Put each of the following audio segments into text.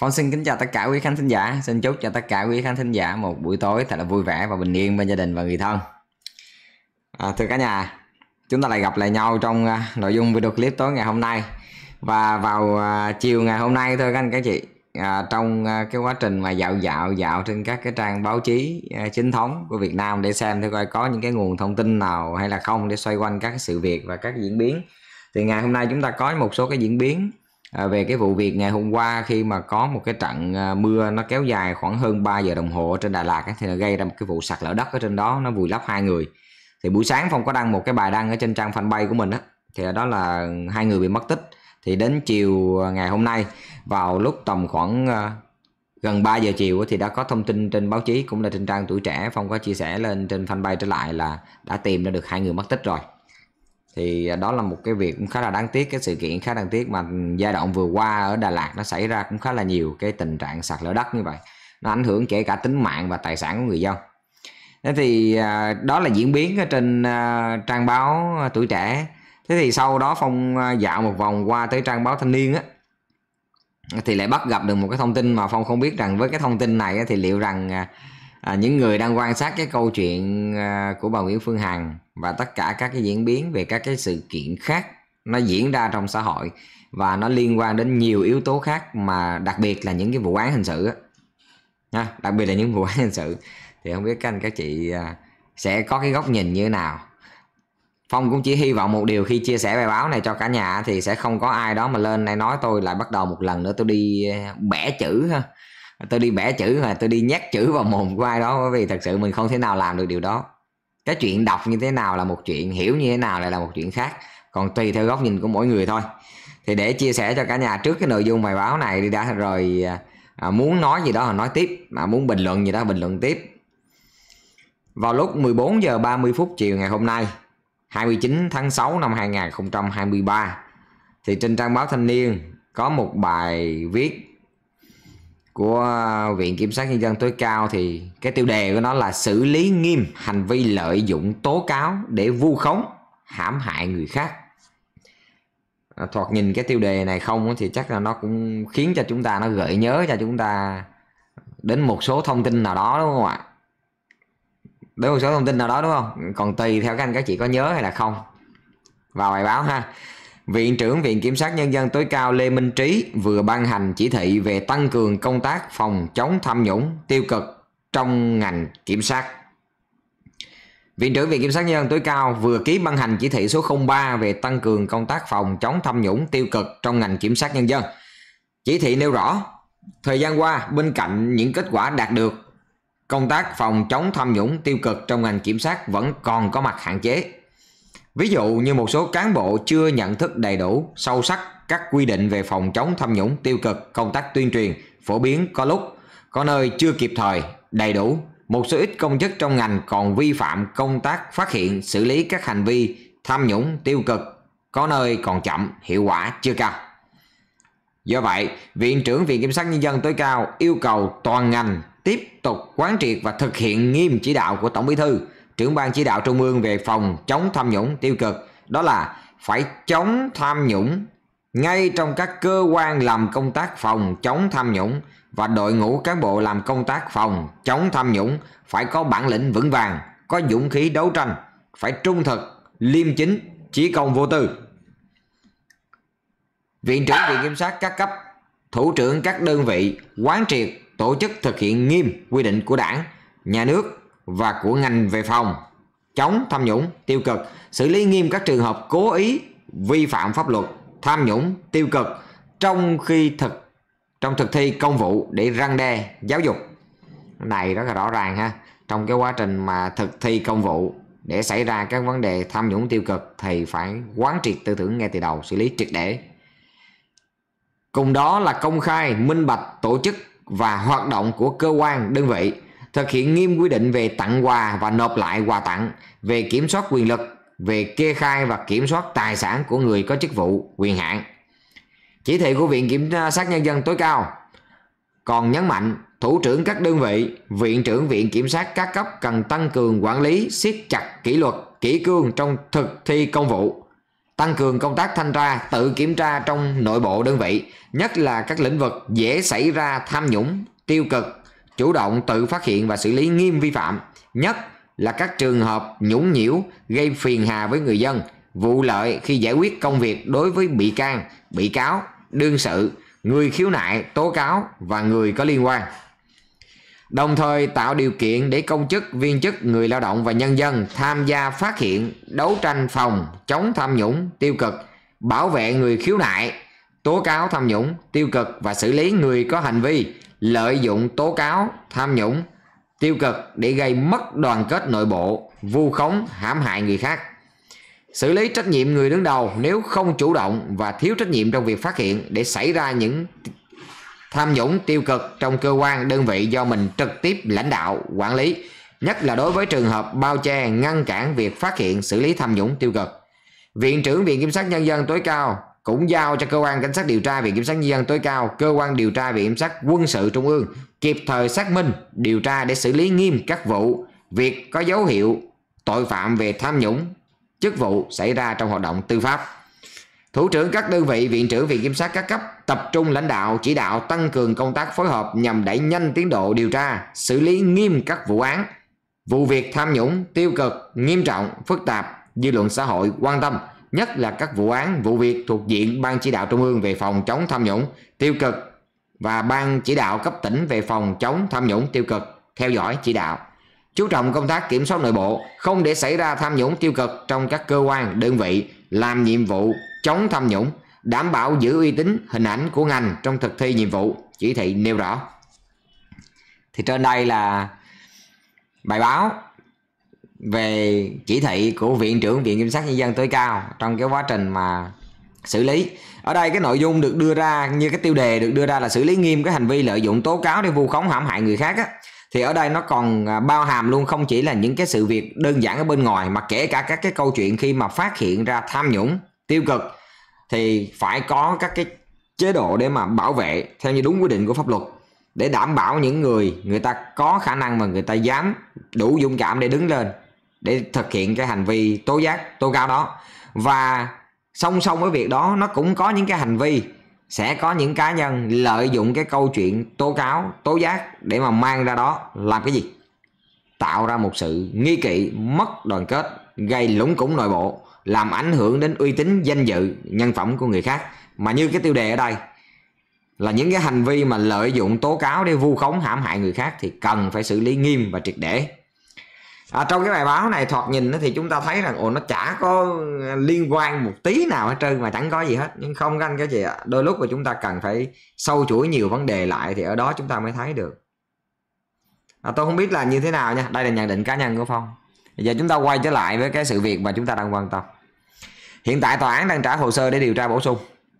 Phong xin kính chào tất cả quý khán thính giả, xin chúc cho tất cả quý khán thính giả một buổi tối thật là vui vẻ và bình yên bên gia đình và người thân. À, thưa cả nhà, chúng ta lại gặp lại nhau trong uh, nội dung video clip tối ngày hôm nay và vào uh, chiều ngày hôm nay thôi các anh các chị à, trong à, cái quá trình mà dạo dạo dạo trên các cái trang báo chí à, chính thống của Việt Nam để xem thử coi có những cái nguồn thông tin nào hay là không để xoay quanh các sự việc và các diễn biến thì ngày hôm nay chúng ta có một số cái diễn biến à, về cái vụ việc ngày hôm qua khi mà có một cái trận à, mưa nó kéo dài khoảng hơn 3 giờ đồng hồ ở trên Đà Lạt ấy, thì nó gây ra một cái vụ sạt lở đất ở trên đó nó vùi lấp hai người thì buổi sáng phong có đăng một cái bài đăng ở trên trang fanpage của mình á thì đó là hai người bị mất tích thì đến chiều ờ, ngày hôm nay vào lúc tầm khoảng ờ, gần 3 giờ chiều thì đã có thông tin trên báo chí cũng là trên trang tuổi trẻ phong có chia sẻ lên trên fanpage trở lại là đã tìm ra được hai người mất tích rồi thì ờ, đó là một cái việc cũng khá là đáng tiếc cái sự kiện khá đáng tiếc mà giai đoạn vừa qua ở Đà Lạt nó xảy ra cũng khá là nhiều cái tình trạng sạt lở đất như vậy nó ảnh hưởng kể cả tính mạng và tài sản của người dân thế thì đó là diễn biến ở trên trang báo tuổi trẻ thế thì sau đó phong à, dạo một vòng qua tới trang báo thanh niên á thì lại bắt gặp được một cái thông tin mà phong không biết rằng với cái thông tin này á, thì liệu rằng à, à, những người đang quan sát cái câu chuyện à, của bà Nguyễn Phương Hằng và tất cả các cái diễn biến về các cái sự kiện khác nó diễn ra trong xã hội và nó liên quan đến nhiều yếu tố khác mà đặc biệt là những cái vụ án hình sự á à, đặc biệt là những vụ án hình sự thì không biết các anh các chị à, sẽ có cái góc nhìn như thế nào Phong cũng chỉ hy vọng một điều khi chia sẻ bài báo này cho cả nhà thì sẽ không có ai đó mà lên đây nói tôi lại bắt đầu một lần nữa tôi đi eh, bẻ chữ ha. Tôi đi bẻ chữ mà tôi đi nhét chữ vào mồm của ai đó bởi vì thật sự mình không thể nào làm được điều đó. Cái chuyện đọc như thế nào là một chuyện, hiểu như thế nào lại là một chuyện khác. Còn tùy theo góc nhìn của mỗi người thôi. Thì để chia sẻ cho cả nhà trước cái nội dung bài báo này đi đã rồi à, à muốn nói gì đó là nói tiếp, mà muốn bình luận gì đó bình luận tiếp. Vào lúc 14 giờ 30 phút chiều ngày hôm nay 29 tháng 6 năm 2023 thì trên trang báo Thanh niên có một bài viết của Viện Kiểm sát Nhân dân tối cao thì cái tiêu đề của nó là xử lý nghiêm hành vi lợi dụng tố cáo để vu khống hãm hại người khác. À, thoạt nhìn cái tiêu đề này không thì chắc là nó cũng khiến cho chúng ta nó gợi nhớ cho chúng ta đến một số thông tin nào đó đúng không ạ? đối với một số thông tin nào đó đúng không còn tùy theo các anh các chị có nhớ hay là không vào bài báo ha Viện trưởng Viện Kiểm sát Nhân dân tối cao Lê Minh Trí vừa ban hành chỉ thị về tăng cường công tác phòng chống tham nhũng tiêu cực trong ngành kiểm sát. Viện trưởng Viện Kiểm sát Nhân dân tối cao vừa ký ban hành chỉ thị số 03 về tăng cường công tác phòng chống tham nhũng tiêu cực trong ngành kiểm sát nhân dân. Chỉ thị nêu rõ, thời gian qua bên cạnh những kết quả đạt được công tác phòng chống tham nhũng tiêu cực trong ngành kiểm sát vẫn còn có mặt hạn chế. Ví dụ như một số cán bộ chưa nhận thức đầy đủ, sâu sắc các quy định về phòng chống tham nhũng tiêu cực, công tác tuyên truyền, phổ biến có lúc, có nơi chưa kịp thời, đầy đủ. Một số ít công chức trong ngành còn vi phạm công tác phát hiện, xử lý các hành vi tham nhũng tiêu cực, có nơi còn chậm, hiệu quả chưa cao. Do vậy, Viện trưởng Viện Kiểm sát Nhân dân tối cao yêu cầu toàn ngành tiếp tục quán triệt và thực hiện nghiêm chỉ đạo của Tổng Bí thư, trưởng ban chỉ đạo Trung ương về phòng chống tham nhũng tiêu cực, đó là phải chống tham nhũng ngay trong các cơ quan làm công tác phòng chống tham nhũng và đội ngũ cán bộ làm công tác phòng chống tham nhũng phải có bản lĩnh vững vàng, có dũng khí đấu tranh, phải trung thực, liêm chính, chỉ công vô tư viện trưởng viện kiểm sát các cấp thủ trưởng các đơn vị quán triệt tổ chức thực hiện nghiêm quy định của đảng nhà nước và của ngành về phòng chống tham nhũng tiêu cực xử lý nghiêm các trường hợp cố ý vi phạm pháp luật tham nhũng tiêu cực trong khi thực trong thực thi công vụ để răng đe giáo dục này rất là rõ ràng ha trong cái quá trình mà thực thi công vụ để xảy ra các vấn đề tham nhũng tiêu cực thì phải quán triệt tư tưởng ngay từ đầu xử lý triệt để Cùng đó là công khai, minh bạch tổ chức và hoạt động của cơ quan, đơn vị, thực hiện nghiêm quy định về tặng quà và nộp lại quà tặng, về kiểm soát quyền lực, về kê khai và kiểm soát tài sản của người có chức vụ, quyền hạn. Chỉ thị của Viện Kiểm sát Nhân dân tối cao còn nhấn mạnh thủ trưởng các đơn vị, viện trưởng viện kiểm sát các cấp cần tăng cường quản lý, siết chặt kỷ luật, kỷ cương trong thực thi công vụ, tăng cường công tác thanh tra, tự kiểm tra trong nội bộ đơn vị, nhất là các lĩnh vực dễ xảy ra tham nhũng, tiêu cực, chủ động tự phát hiện và xử lý nghiêm vi phạm, nhất là các trường hợp nhũng nhiễu gây phiền hà với người dân, vụ lợi khi giải quyết công việc đối với bị can, bị cáo, đương sự, người khiếu nại, tố cáo và người có liên quan đồng thời tạo điều kiện để công chức, viên chức, người lao động và nhân dân tham gia phát hiện, đấu tranh phòng, chống tham nhũng, tiêu cực, bảo vệ người khiếu nại, tố cáo tham nhũng, tiêu cực và xử lý người có hành vi lợi dụng tố cáo tham nhũng, tiêu cực để gây mất đoàn kết nội bộ, vu khống, hãm hại người khác. Xử lý trách nhiệm người đứng đầu nếu không chủ động và thiếu trách nhiệm trong việc phát hiện để xảy ra những tham nhũng tiêu cực trong cơ quan đơn vị do mình trực tiếp lãnh đạo quản lý nhất là đối với trường hợp bao che ngăn cản việc phát hiện xử lý tham nhũng tiêu cực viện trưởng viện kiểm sát nhân dân tối cao cũng giao cho cơ quan cảnh sát điều tra viện kiểm sát nhân dân tối cao cơ quan điều tra viện kiểm sát quân sự trung ương kịp thời xác minh điều tra để xử lý nghiêm các vụ việc có dấu hiệu tội phạm về tham nhũng chức vụ xảy ra trong hoạt động tư pháp Thủ trưởng các đơn vị viện trưởng viện kiểm sát các cấp tập trung lãnh đạo chỉ đạo tăng cường công tác phối hợp nhằm đẩy nhanh tiến độ điều tra, xử lý nghiêm các vụ án, vụ việc tham nhũng, tiêu cực, nghiêm trọng, phức tạp, dư luận xã hội quan tâm, nhất là các vụ án, vụ việc thuộc diện Ban chỉ đạo Trung ương về phòng chống tham nhũng, tiêu cực và Ban chỉ đạo cấp tỉnh về phòng chống tham nhũng, tiêu cực, theo dõi chỉ đạo. Chú trọng công tác kiểm soát nội bộ, không để xảy ra tham nhũng tiêu cực trong các cơ quan, đơn vị, làm nhiệm vụ chống tham nhũng, đảm bảo giữ uy tín hình ảnh của ngành trong thực thi nhiệm vụ, chỉ thị nêu rõ. Thì trên đây là bài báo về chỉ thị của Viện trưởng Viện Kiểm sát Nhân dân tối cao trong cái quá trình mà xử lý ở đây cái nội dung được đưa ra như cái tiêu đề được đưa ra là xử lý nghiêm cái hành vi lợi dụng tố cáo để vu khống hãm hại người khác á thì ở đây nó còn à, bao hàm luôn không chỉ là những cái sự việc đơn giản ở bên ngoài mà kể cả các cái câu chuyện khi mà phát hiện ra tham nhũng tiêu cực thì phải có các cái chế độ để mà bảo vệ theo như đúng quy định của pháp luật để đảm bảo những người người ta có khả năng mà người ta dám đủ dũng cảm để đứng lên để thực hiện cái hành vi tố giác tố cáo đó và song song với việc đó nó cũng có những cái hành vi sẽ có những cá nhân lợi dụng cái câu chuyện tố cáo tố giác để mà mang ra đó làm cái gì tạo ra một sự nghi kỵ mất đoàn kết gây lũng củng nội bộ làm ảnh hưởng đến uy tín danh dự nhân phẩm của người khác mà như cái tiêu đề ở đây là những cái hành vi mà lợi dụng tố cáo để vu khống hãm hại người khác thì cần phải xử lý nghiêm và triệt để à, trong cái bài báo này thoạt nhìn thì chúng ta thấy rằng ồ nó chả có liên quan một tí nào hết trơn mà chẳng có gì hết nhưng không ganh cái gì ạ đôi lúc mà chúng ta cần phải sâu chuỗi nhiều vấn đề lại thì ở đó chúng ta mới thấy được à, tôi không biết là như thế nào nha đây là nhận định cá nhân của phong giờ chúng ta quay trở lại với cái sự việc mà chúng ta đang quan tâm Hiện tại tòa án đang trả hồ sơ để điều tra bổ sung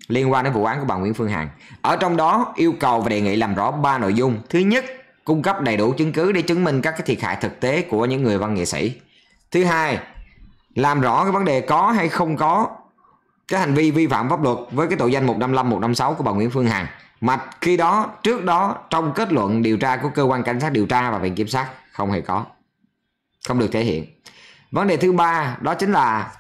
liên quan đến vụ án của bà Nguyễn Phương Hằng. Ở trong đó yêu cầu và đề nghị làm rõ ba nội dung. Thứ nhất, cung cấp đầy đủ chứng cứ để chứng minh các cái thiệt hại thực tế của những người văn nghệ sĩ. Thứ hai, làm rõ cái vấn đề có hay không có cái hành vi vi phạm pháp luật với cái tội danh 155 156 của bà Nguyễn Phương Hằng. Mà khi đó, trước đó trong kết luận điều tra của cơ quan cảnh sát điều tra và viện kiểm sát không hề có. Không được thể hiện. Vấn đề thứ ba đó chính là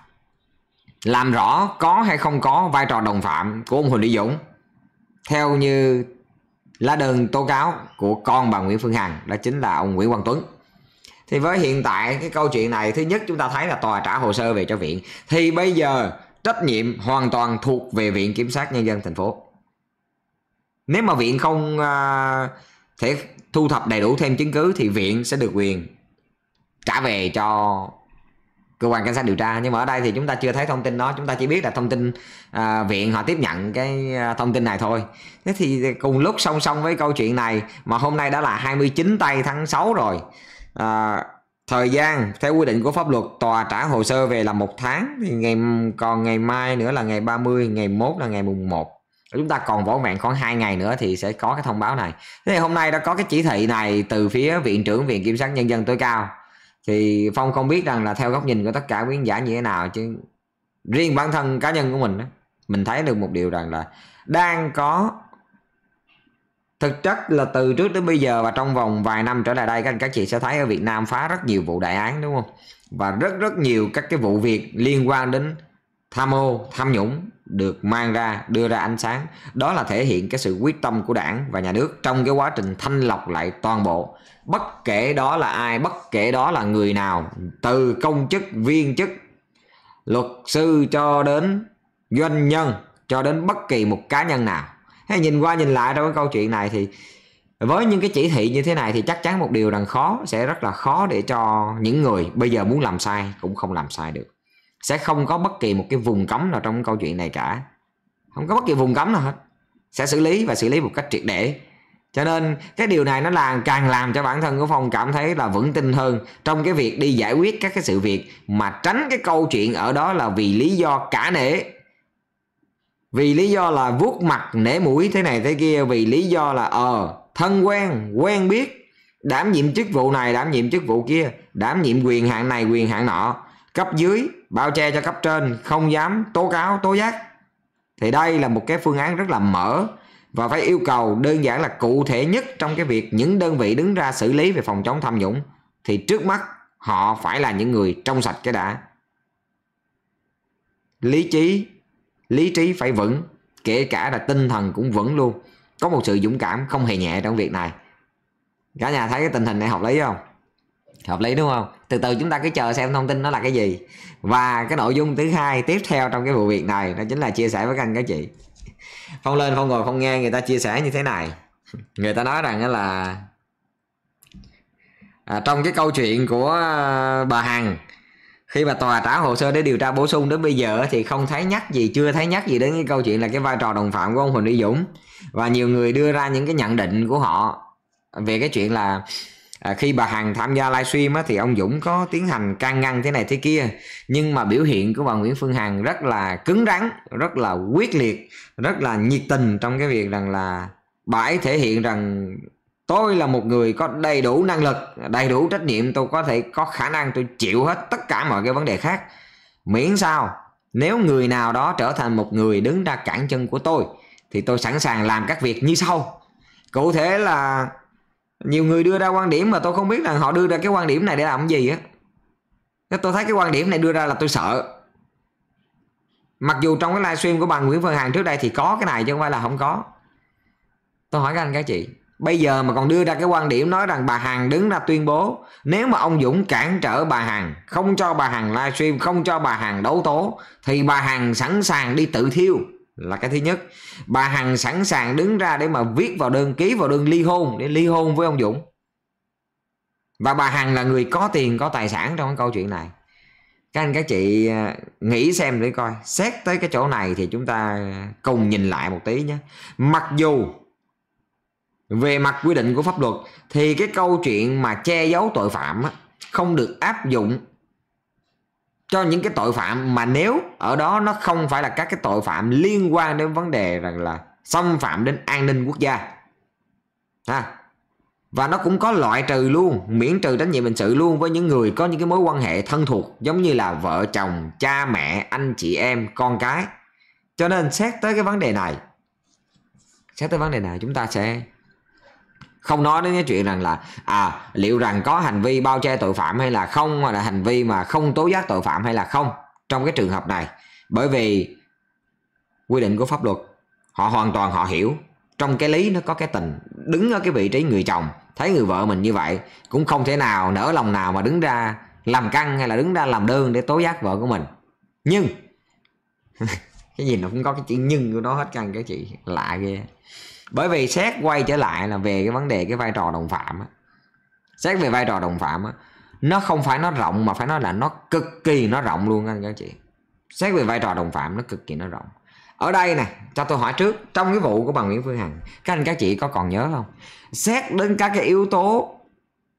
làm rõ có hay không có vai trò đồng phạm của ông Huỳnh Lý Dũng theo như lá đơn tố cáo của con bà Nguyễn Phương Hằng đó chính là ông Nguyễn Quang Tuấn thì với hiện tại cái câu chuyện này thứ nhất chúng ta thấy là tòa trả hồ sơ về cho viện thì bây giờ trách nhiệm hoàn toàn thuộc về viện kiểm sát nhân dân thành phố nếu mà viện không uh, thể thu thập đầy đủ thêm chứng cứ thì viện sẽ được quyền trả về cho cơ quan cảnh sát điều tra nhưng mà ở đây thì chúng ta chưa thấy thông tin đó chúng ta chỉ biết là thông tin à, viện họ tiếp nhận cái à, thông tin này thôi thế thì cùng lúc song song với câu chuyện này mà hôm nay đã là 29 tây tháng 6 rồi à, thời gian theo quy định của pháp luật tòa trả hồ sơ về là một tháng thì ngày còn ngày mai nữa là ngày 30 ngày mốt là ngày mùng 1 chúng ta còn vỏn vẹn khoảng 2 ngày nữa thì sẽ có cái thông báo này thế thì hôm nay đã có cái chỉ thị này từ phía viện trưởng viện kiểm sát nhân dân tối cao thì phong không biết rằng là theo góc nhìn của tất cả quý khán giả như thế nào chứ riêng bản thân cá nhân của mình mình thấy được một điều rằng là đang có thực chất là từ trước đến bây giờ và trong vòng vài năm trở lại đây các anh các chị sẽ thấy ở Việt Nam phá rất nhiều vụ đại án đúng không và rất rất nhiều các cái vụ việc liên quan đến tham ô tham nhũng được mang ra đưa ra ánh sáng đó là thể hiện cái sự quyết tâm của đảng và nhà nước trong cái quá trình thanh lọc lại toàn bộ bất kể đó là ai bất kể đó là người nào từ công chức viên chức luật sư cho đến doanh nhân cho đến bất kỳ một cá nhân nào hay nhìn qua nhìn lại trong cái câu chuyện này thì với những cái chỉ thị như thế này thì chắc chắn một điều rằng khó sẽ rất là khó để cho những người bây giờ muốn làm sai cũng không làm sai được sẽ không có bất kỳ một cái vùng cấm nào trong câu chuyện này cả không có bất kỳ vùng cấm nào hết sẽ xử lý và xử lý một cách triệt để cho nên cái điều này nó làm càng làm cho bản thân của phong cảm thấy là vững tin hơn trong cái việc đi giải quyết các cái sự việc mà tránh cái câu chuyện ở đó là vì lý do cả nể vì lý do là vuốt mặt nể mũi thế này thế kia vì lý do là ờ thân quen quen biết đảm nhiệm chức vụ này đảm nhiệm chức vụ kia đảm nhiệm quyền hạn này quyền hạn nọ cấp dưới bao che cho cấp trên không dám tố cáo tố giác thì đây là một cái phương án rất là mở và phải yêu cầu đơn giản là cụ thể nhất trong cái việc những đơn vị đứng ra xử lý về phòng chống tham nhũng thì trước mắt họ phải là những người trong sạch cái đã lý trí lý trí phải vững kể cả là tinh thần cũng vững luôn có một sự dũng cảm không hề nhẹ trong việc này cả nhà thấy cái tình hình này học lấy không hợp lý đúng không từ từ chúng ta cứ chờ xem thông tin nó là cái gì và cái nội dung thứ hai tiếp theo trong cái vụ việc này đó chính là chia sẻ với các anh các chị phong lên phong ngồi phong nghe người ta chia sẻ như thế này người ta nói rằng là à, trong cái câu chuyện của à, bà hằng khi mà tòa trả hồ sơ để điều tra bổ sung đến bây giờ thì không thấy nhắc gì chưa thấy nhắc gì đến cái câu chuyện là cái vai trò đồng phạm của ông huỳnh uy dũng và nhiều người đưa ra những cái nhận định của họ về cái chuyện là à, khi bà Hằng tham gia livestream á, thì ông Dũng có tiến hành can ngăn thế này thế kia nhưng mà biểu hiện của bà Nguyễn Phương Hằng rất là cứng rắn rất là quyết liệt rất là nhiệt tình trong cái việc rằng là bà ấy thể hiện rằng tôi là một người có đầy đủ năng lực đầy đủ trách nhiệm tôi có thể có khả năng tôi chịu hết tất cả mọi cái vấn đề khác miễn sao nếu người nào đó trở thành một người đứng ra cản chân của tôi thì tôi sẵn sàng làm các việc như sau cụ thể là nhiều người đưa ra quan điểm mà tôi không biết rằng họ đưa ra cái quan điểm này để làm cái gì á tôi thấy cái quan điểm này đưa ra là tôi sợ mặc dù trong cái livestream của bà Nguyễn Phương Hằng trước đây thì có cái này chứ không phải là không có tôi hỏi các anh các chị bây giờ mà còn đưa ra cái quan điểm nói rằng bà Hằng đứng ra tuyên bố nếu mà ông Dũng cản trở bà Hằng không cho bà Hằng livestream không cho bà Hằng đấu tố thì bà Hằng sẵn sàng đi tự thiêu là cái thứ nhất bà hằng sẵn sàng đứng ra để mà viết vào đơn ký vào đơn ly hôn để ly hôn với ông dũng và bà hằng là người có tiền có tài sản trong cái câu chuyện này các anh các chị à, nghĩ xem để coi xét tới cái chỗ này thì chúng ta cùng nhìn lại một tí nhé mặc dù về mặt quy định của pháp luật thì cái câu chuyện mà che giấu tội phạm không được áp dụng cho những cái tội phạm mà nếu ở đó nó không phải là các cái tội phạm liên quan đến vấn đề rằng là xâm phạm đến an ninh quốc gia ha và nó cũng có loại trừ luôn miễn trừ trách nhiệm hình sự luôn với những người có những cái mối quan hệ thân thuộc giống như là vợ chồng cha mẹ anh chị em con cái cho nên xét tới cái vấn đề này xét tới vấn đề này chúng ta sẽ không nói đến cái chuyện rằng là à liệu rằng có hành vi bao che tội phạm hay là không hoặc là hành vi mà không tố giác tội phạm hay là không trong cái trường hợp này bởi vì quy định của pháp luật họ hoàn toàn họ hiểu trong cái lý nó có cái tình đứng ở cái vị trí người chồng thấy người vợ mình như vậy cũng không thể nào nỡ lòng nào mà đứng ra làm căng hay là đứng ra làm đơn để tố giác vợ của mình nhưng cái gì nó cũng có cái chữ nhưng của nó hết căng cái chị lạ ghê bởi vì xét quay trở lại là về cái vấn đề cái vai trò đồng phạm xét về vai trò đồng phạm nó không phải nó rộng mà phải nói là nó cực kỳ nó rộng luôn anh các chị xét về vai trò đồng phạm nó cực kỳ nó rộng ở đây này cho tôi hỏi trước trong cái vụ của bà Nguyễn Phương Hằng các anh các chị có còn nhớ không xét đến các cái yếu tố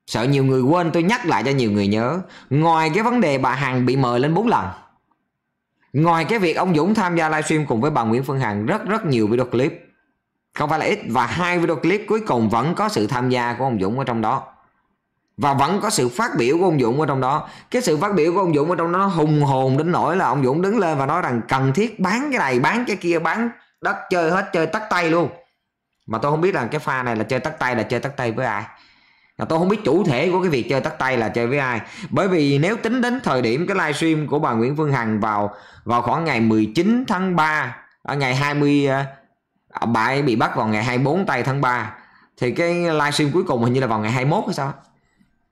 sợ nhiều người quên tôi nhắc lại cho nhiều người nhớ ngoài cái vấn đề bà Hằng bị mời lên bốn lần ngoài cái việc ông Dũng tham gia livestream cùng với bà Nguyễn Phương Hằng rất rất nhiều video clip không phải là ít và hai video clip cuối cùng vẫn có sự tham gia của ông Dũng ở trong đó và vẫn có sự phát biểu của ông Dũng ở trong đó cái sự phát biểu của ông Dũng ở trong đó nó hùng hồn đến nỗi là ông Dũng đứng lên và nói rằng cần thiết bán cái này bán cái kia bán đất chơi hết chơi tắt tay luôn mà tôi không biết rằng cái pha này là chơi tắt tay là chơi tắt tay với ai Mà tôi không biết chủ thể của cái việc chơi tắt tay là chơi với ai bởi vì nếu tính đến thời điểm cái livestream của bà Nguyễn Phương Hằng vào vào khoảng ngày 19 tháng 3 ở ngày 20 Ờ, bà ấy bị bắt vào ngày 24 tây tháng 3 thì cái livestream cuối cùng hình như là vào ngày 21 hay sao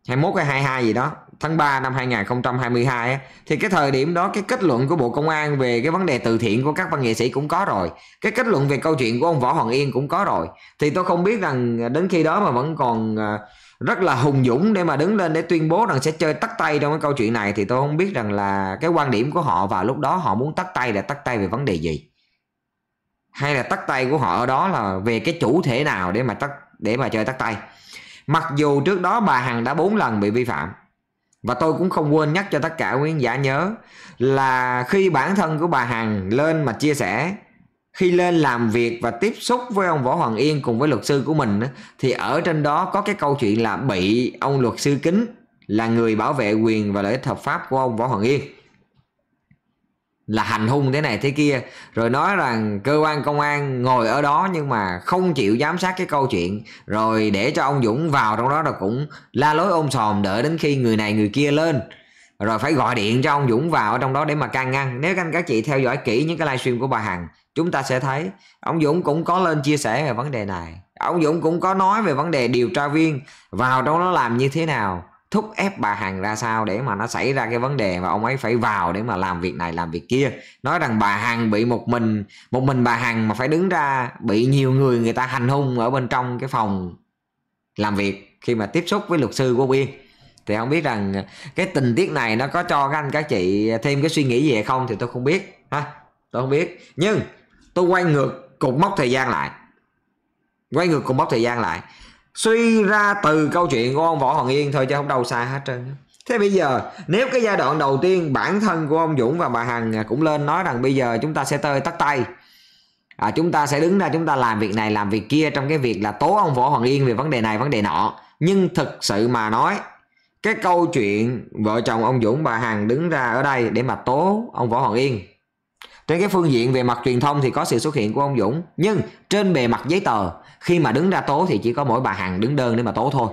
21 hay 22 gì đó tháng 3 năm 2022 ấy, thì cái thời điểm đó cái kết luận của Bộ Công an về cái vấn đề từ thiện của các văn nghệ sĩ cũng có rồi cái kết luận về câu chuyện của ông Võ Hoàng Yên cũng có rồi thì tôi không biết rằng đến khi đó mà vẫn còn ờ, rất là hùng dũng để mà đứng lên để tuyên bố rằng sẽ chơi tắt tay trong cái câu chuyện này thì tôi không biết rằng là cái quan điểm của họ vào lúc đó họ muốn tắt tay là tắt tay về vấn đề gì hay là tắt tay của họ ở đó là về cái chủ thể nào để mà tắt để mà chơi tắt tay mặc dù trước đó bà hằng đã bốn lần bị vi phạm và tôi cũng không quên nhắc cho tất cả quý khán giả nhớ là khi bản thân của bà hằng lên mà chia sẻ khi lên làm việc và tiếp xúc với ông võ hoàng yên cùng với luật sư của mình thì ở trên đó có cái câu chuyện là bị ông luật sư kính là người bảo vệ quyền và lợi ích hợp pháp của ông võ hoàng yên là hành hung thế này thế kia rồi nói rằng cơ quan công an ngồi ở đó nhưng mà không chịu giám sát cái câu chuyện rồi để cho ông Dũng vào trong đó là cũng la lối ôm sòm đợi đến khi người này người kia lên rồi phải gọi điện cho ông Dũng vào ở trong đó để mà can ngăn nếu anh các chị theo dõi kỹ những cái livestream của bà Hằng chúng ta sẽ thấy ông Dũng cũng có lên chia sẻ về vấn đề này ông Dũng cũng có nói về vấn đề điều tra viên vào trong đó làm như thế nào thúc ép bà Hằng ra sao để mà nó xảy ra cái vấn đề và ông ấy phải vào để mà làm việc này làm việc kia nói rằng bà Hằng bị một mình một mình bà Hằng mà phải đứng ra bị nhiều người người ta hành hung ở bên trong cái phòng làm việc khi mà tiếp xúc với luật sư của biên thì không biết rằng cái tình tiết này nó có cho các anh các chị thêm cái suy nghĩ gì hay không thì tôi không biết ha tôi không biết nhưng tôi quay ngược cục mốc thời gian lại quay ngược cục mốc thời gian lại suy ra từ câu chuyện của ông võ hoàng yên thôi chứ không đâu sai hết trơn thế bây giờ nếu cái giai đoạn đầu tiên bản thân của ông dũng và bà hằng cũng lên nói rằng bây giờ chúng ta sẽ tơi tắt tay à, chúng ta sẽ đứng ra chúng ta làm việc này làm việc kia trong cái việc là tố ông võ hoàng yên về vấn đề này vấn đề nọ nhưng thực sự mà nói cái câu chuyện vợ chồng ông dũng bà hằng đứng ra ở đây để mà tố ông võ hoàng yên trên cái phương diện về mặt truyền thông thì có sự xuất hiện của ông dũng nhưng trên bề mặt giấy tờ khi mà đứng ra tố thì chỉ có mỗi bà hằng đứng đơn để mà tố thôi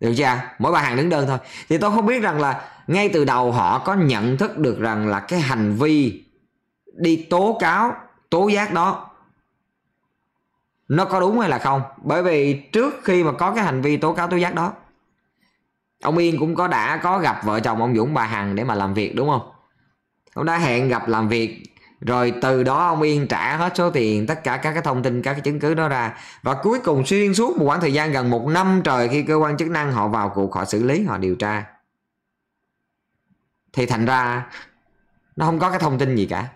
được chưa mỗi bà hằng đứng đơn thôi thì tôi không biết rằng là ngay từ đầu họ có nhận thức được rằng là cái hành vi đi tố cáo tố giác đó nó có đúng hay là không bởi vì trước khi mà có cái hành vi tố cáo tố giác đó ông yên cũng có đã có gặp vợ chồng ông dũng bà hằng để mà làm việc đúng không ông đã hẹn gặp làm việc rồi từ đó ông Yên trả hết số tiền tất cả các cái thông tin các cái chứng cứ đó ra và cuối cùng xuyên suốt một khoảng thời gian gần một năm trời khi cơ quan chức năng họ vào cuộc họ xử lý họ điều tra thì thành ra nó không có cái thông tin gì cả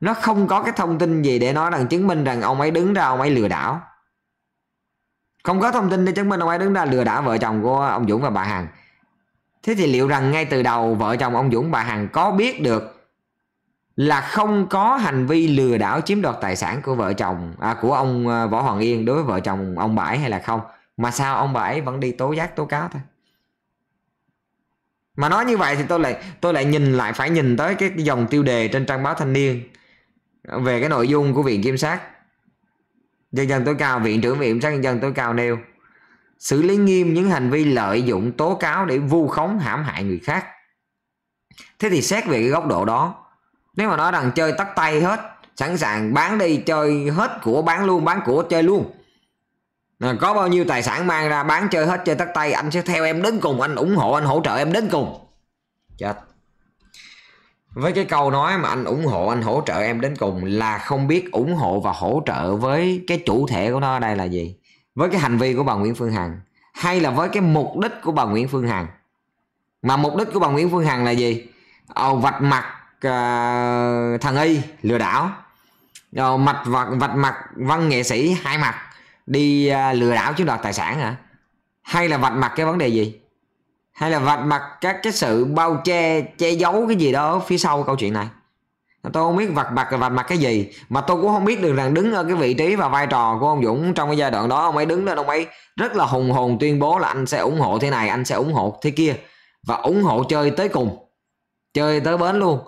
nó không có cái thông tin gì để nói rằng chứng minh rằng ông ấy đứng ra ông ấy lừa đảo không có thông tin để chứng minh ông ấy đứng ra lừa đảo vợ chồng của ông Dũng và bà Hằng thế thì liệu rằng ngay từ đầu vợ chồng ông Dũng bà Hằng có biết được là không có hành vi lừa đảo chiếm đoạt tài sản của vợ chồng à, của ông à, võ hoàng yên đối với vợ chồng ông bảy hay là không mà sao ông bảy vẫn đi tố giác tố cáo thôi mà nói như vậy thì tôi lại tôi lại nhìn lại phải nhìn tới cái dòng tiêu đề trên trang báo thanh niên về cái nội dung của viện kiểm sát nhân dân tối cao viện trưởng viện kiểm sát nhân dân tối cao nêu xử lý nghiêm những hành vi lợi dụng tố cáo để vu khống hãm hại người khác thế thì xét về cái góc độ đó nếu mà nói rằng chơi tắt tay hết sẵn sàng bán đi chơi hết của bán luôn bán của chơi luôn à, có bao nhiêu tài sản mang ra bán chơi hết chơi tắt tay anh sẽ theo em đến cùng anh ủng hộ anh hỗ trợ em đến cùng chết với cái câu nói mà anh ủng hộ anh hỗ trợ em đến cùng là không biết ủng hộ và hỗ trợ với cái chủ thể của nó đây là gì với cái hành vi của bà Nguyễn Phương Hằng hay là với cái mục đích của bà Nguyễn Phương Hằng mà mục đích của bà Nguyễn Phương Hằng là gì ờ, vạch mặt uh, thằng y lừa đảo uh, mặt vạch vạch mặt văn nghệ sĩ hai mặt đi uh, lừa đảo chiếm đoạt tài sản hả hay là vặt mặt cái vấn đề gì hay là vặt mặt các cái sự bao che che giấu cái gì đó phía sau câu chuyện này tôi không biết vặt mặt vặt mặt cái gì mà tôi cũng không biết được rằng đứng ở cái vị trí và vai trò của ông Dũng trong cái giai đoạn đó ông ấy đứng lên ông ấy rất là hùng hồn tuyên bố là anh sẽ ủng hộ thế này anh sẽ ủng hộ thế kia và ủng hộ chơi tới cùng chơi tới bến luôn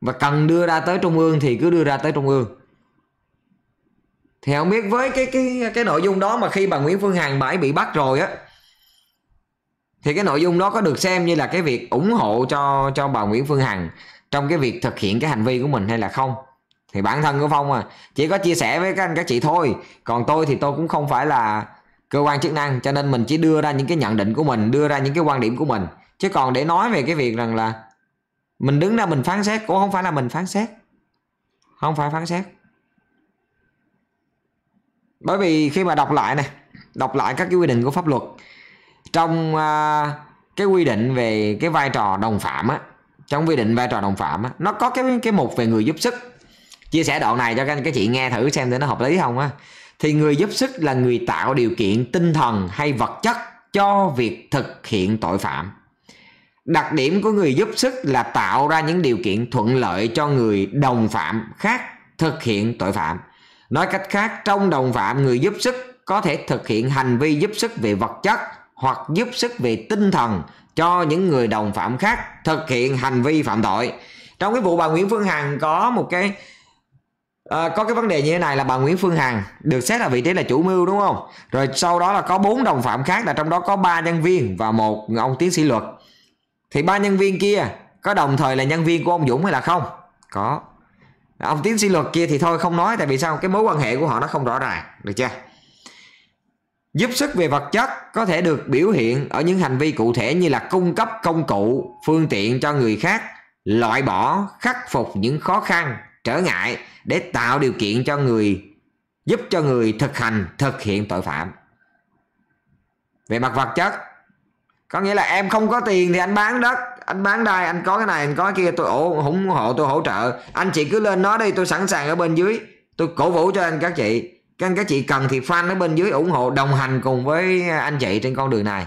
và cần đưa ra tới trung ương thì cứ đưa ra tới trung ương thì không biết với cái cái cái nội dung đó mà khi bà Nguyễn Phương Hằng bãi bị bắt rồi á thì cái nội dung đó có được xem như là cái việc ủng hộ cho cho bà Nguyễn Phương Hằng trong cái việc thực hiện cái hành vi của mình hay là không thì bản thân của Phong à chỉ có chia sẻ với các anh các chị thôi còn tôi thì tôi cũng không phải là cơ quan chức năng cho nên mình chỉ đưa ra những cái nhận định của mình đưa ra những cái quan điểm của mình chứ còn để nói về cái việc rằng là mình đứng ra mình phán xét cũng không phải là mình phán xét không phải phán xét bởi vì khi mà đọc lại này đọc lại các cái quy định của pháp luật trong uh, cái quy định về cái vai trò đồng phạm á trong quy định vai trò đồng phạm á nó có cái cái mục về người giúp sức chia sẻ đoạn này cho các anh các chị nghe thử xem để nó hợp lý không á thì người giúp sức là người tạo điều kiện tinh thần hay vật chất cho việc thực hiện tội phạm đặc điểm của người giúp sức là tạo ra những điều kiện thuận lợi cho người đồng phạm khác thực hiện tội phạm nói cách khác trong đồng phạm người giúp sức có thể thực hiện hành vi giúp sức về vật chất hoặc giúp sức về tinh thần cho những người đồng phạm khác thực hiện hành vi phạm tội trong cái vụ bà Nguyễn Phương Hằng có một cái À, có cái vấn đề như thế này là bà Nguyễn Phương Hằng được xét là vị trí là chủ mưu đúng không? Rồi sau đó là có bốn đồng phạm khác là trong đó có ba nhân viên và một ông tiến sĩ luật thì ba nhân viên kia có đồng thời là nhân viên của ông Dũng hay là không có ông tiến sĩ luật kia thì thôi không nói tại vì sao cái mối quan hệ của họ nó không rõ ràng được chưa giúp sức về vật chất có thể được biểu hiện ở những hành vi cụ thể như là cung cấp công cụ phương tiện cho người khác loại bỏ khắc phục những khó khăn trở ngại để tạo điều kiện cho người giúp cho người thực hành thực hiện tội phạm về mặt vật chất có nghĩa là em không có tiền thì anh bán đất anh bán đai anh có cái này anh có cái kia tôi ủng ủng hộ tôi hỗ trợ anh chị cứ lên nó đi tôi sẵn sàng ở bên dưới tôi cổ vũ cho anh các chị các anh các chị cần thì fan ở bên dưới ủng hộ đồng hành cùng với anh chị trên con đường này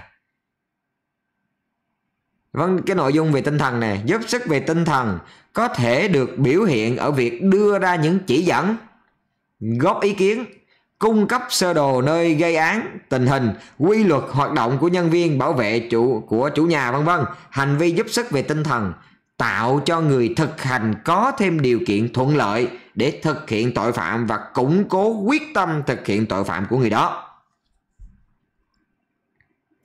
Vâng, cái nội dung về tinh thần này giúp sức về tinh thần có thể được biểu hiện ở việc đưa ra những chỉ dẫn, góp ý kiến cung cấp sơ đồ nơi gây án, tình hình, quy luật hoạt động của nhân viên bảo vệ chủ của chủ nhà vân vân, hành vi giúp sức về tinh thần, tạo cho người thực hành có thêm điều kiện thuận lợi để thực hiện tội phạm và củng cố quyết tâm thực hiện tội phạm của người đó.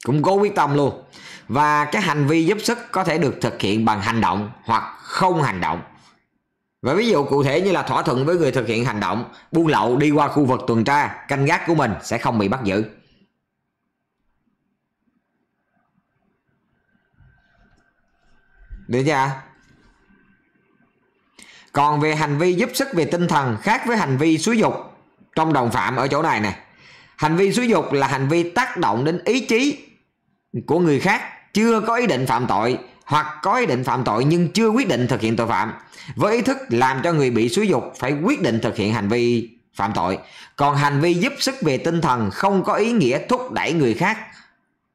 Củng cố quyết tâm luôn. Và cái hành vi giúp sức có thể được thực hiện bằng hành động hoặc không hành động và ví dụ cụ thể như là thỏa thuận với người thực hiện hành động buôn lậu đi qua khu vực tuần tra canh gác của mình sẽ không bị bắt giữ được chưa còn về hành vi giúp sức về tinh thần khác với hành vi xúi dục trong đồng phạm ở chỗ này nè hành vi xúi dục là hành vi tác động đến ý chí của người khác chưa có ý định phạm tội hoặc có ý định phạm tội nhưng chưa quyết định thực hiện tội phạm với ý thức làm cho người bị xúi dục phải quyết định thực hiện hành vi phạm tội còn hành vi giúp sức về tinh thần không có ý nghĩa thúc đẩy người khác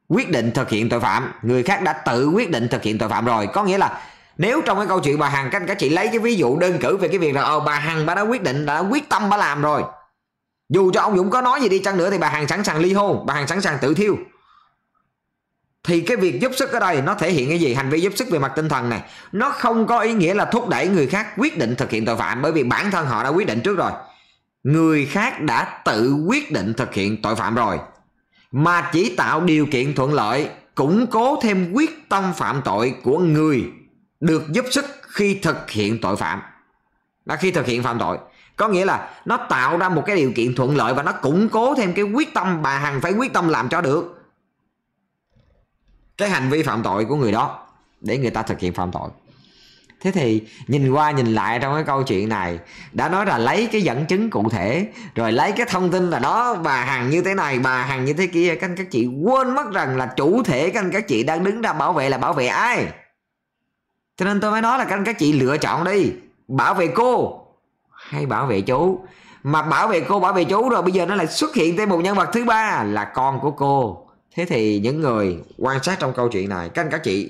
quyết định thực hiện tội phạm người khác đã tự quyết định thực hiện tội phạm rồi có nghĩa là nếu trong cái câu chuyện bà hằng các anh các chị lấy cái ví dụ đơn cử về cái việc là ờ bà hằng bà đã quyết định đã quyết tâm bà làm rồi dù cho ông dũng có nói gì đi chăng nữa thì bà hằng sẵn sàng ly hôn bà hằng sẵn sàng tự thiêu thì cái việc giúp sức ở đây nó thể hiện cái gì hành vi giúp sức về mặt tinh thần này nó không có ý nghĩa là thúc đẩy người khác quyết định thực hiện tội phạm bởi vì bản thân họ đã quyết định trước rồi người khác đã tự quyết định thực hiện tội phạm rồi mà chỉ tạo điều kiện thuận lợi củng cố thêm quyết tâm phạm tội của người được giúp sức khi thực hiện tội phạm là khi thực hiện phạm tội có nghĩa là nó tạo ra một cái điều kiện thuận lợi và nó củng cố thêm cái quyết tâm bà hằng phải quyết tâm làm cho được cái hành vi phạm tội của người đó để người ta thực hiện phạm tội thế thì nhìn qua nhìn lại trong cái câu chuyện này đã nói là lấy cái dẫn chứng cụ thể rồi lấy cái thông tin là đó bà hằng như thế này bà hằng như thế kia các anh các chị quên mất rằng là chủ thể các anh các chị đang đứng ra bảo vệ là bảo vệ ai cho nên tôi mới nói là các anh các chị lựa chọn đi bảo vệ cô hay bảo vệ chú mà bảo vệ cô bảo vệ chú rồi bây giờ nó lại xuất hiện thêm một nhân vật thứ ba là con của cô thế thì những người quan sát trong câu chuyện này các anh các chị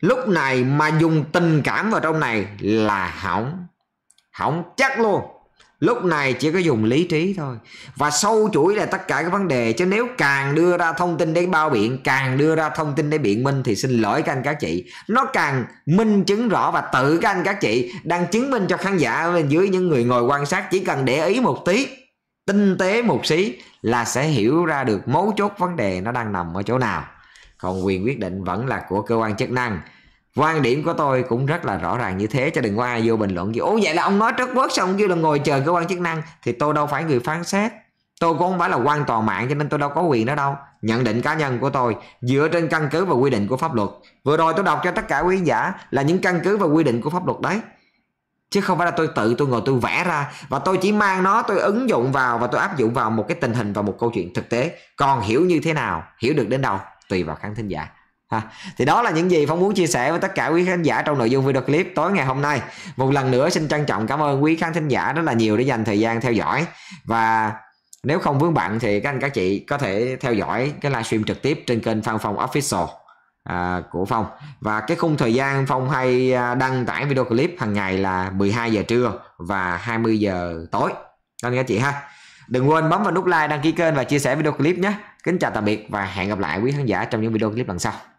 lúc này mà dùng tình cảm vào trong này là hỏng hỏng chắc luôn lúc này chỉ có dùng lý trí thôi và sâu chuỗi là tất cả các vấn đề chứ nếu càng đưa ra thông tin để bao biện càng đưa ra thông tin để biện minh thì xin lỗi các anh các chị nó càng minh chứng rõ và tự các anh các chị đang chứng minh cho khán giả bên dưới những người ngồi quan sát chỉ cần để ý một tí tinh tế một xí là sẽ hiểu ra được mấu chốt vấn đề nó đang nằm ở chỗ nào còn quyền quyết định vẫn là của cơ quan chức năng quan điểm của tôi cũng rất là rõ ràng như thế cho đừng có ai vô bình luận gì ố vậy là ông nói trước quốc xong kêu là ngồi chờ cơ quan chức năng thì tôi đâu phải người phán xét tôi cũng không phải là quan toàn mạng cho nên tôi đâu có quyền đó đâu nhận định cá nhân của tôi dựa trên căn cứ và quy định của pháp luật vừa rồi tôi đọc cho tất cả quý giả là những căn cứ và quy định của pháp luật đấy chứ không phải là tôi tự tôi ngồi tôi vẽ ra và tôi chỉ mang nó tôi ứng dụng vào và tôi áp dụng vào một cái tình hình và một câu chuyện thực tế còn hiểu như thế nào hiểu được đến đâu tùy vào khán thính giả Ha. Thì đó là những gì Phong muốn chia sẻ với tất cả quý khán giả trong nội dung video clip tối ngày hôm nay. Một lần nữa xin trân trọng cảm ơn quý khán thính giả rất là nhiều để dành thời gian theo dõi. Và nếu không vướng bạn thì các anh các chị có thể theo dõi cái livestream trực tiếp trên kênh Phan Phong Official à, của Phong và cái khung thời gian Phong hay à, đăng tải video clip hàng ngày là 12 giờ trưa và 20 giờ tối anh các chị ha đừng quên bấm vào nút like đăng ký kênh và chia sẻ video clip nhé kính chào tạm biệt và hẹn gặp lại quý khán giả trong những video clip lần sau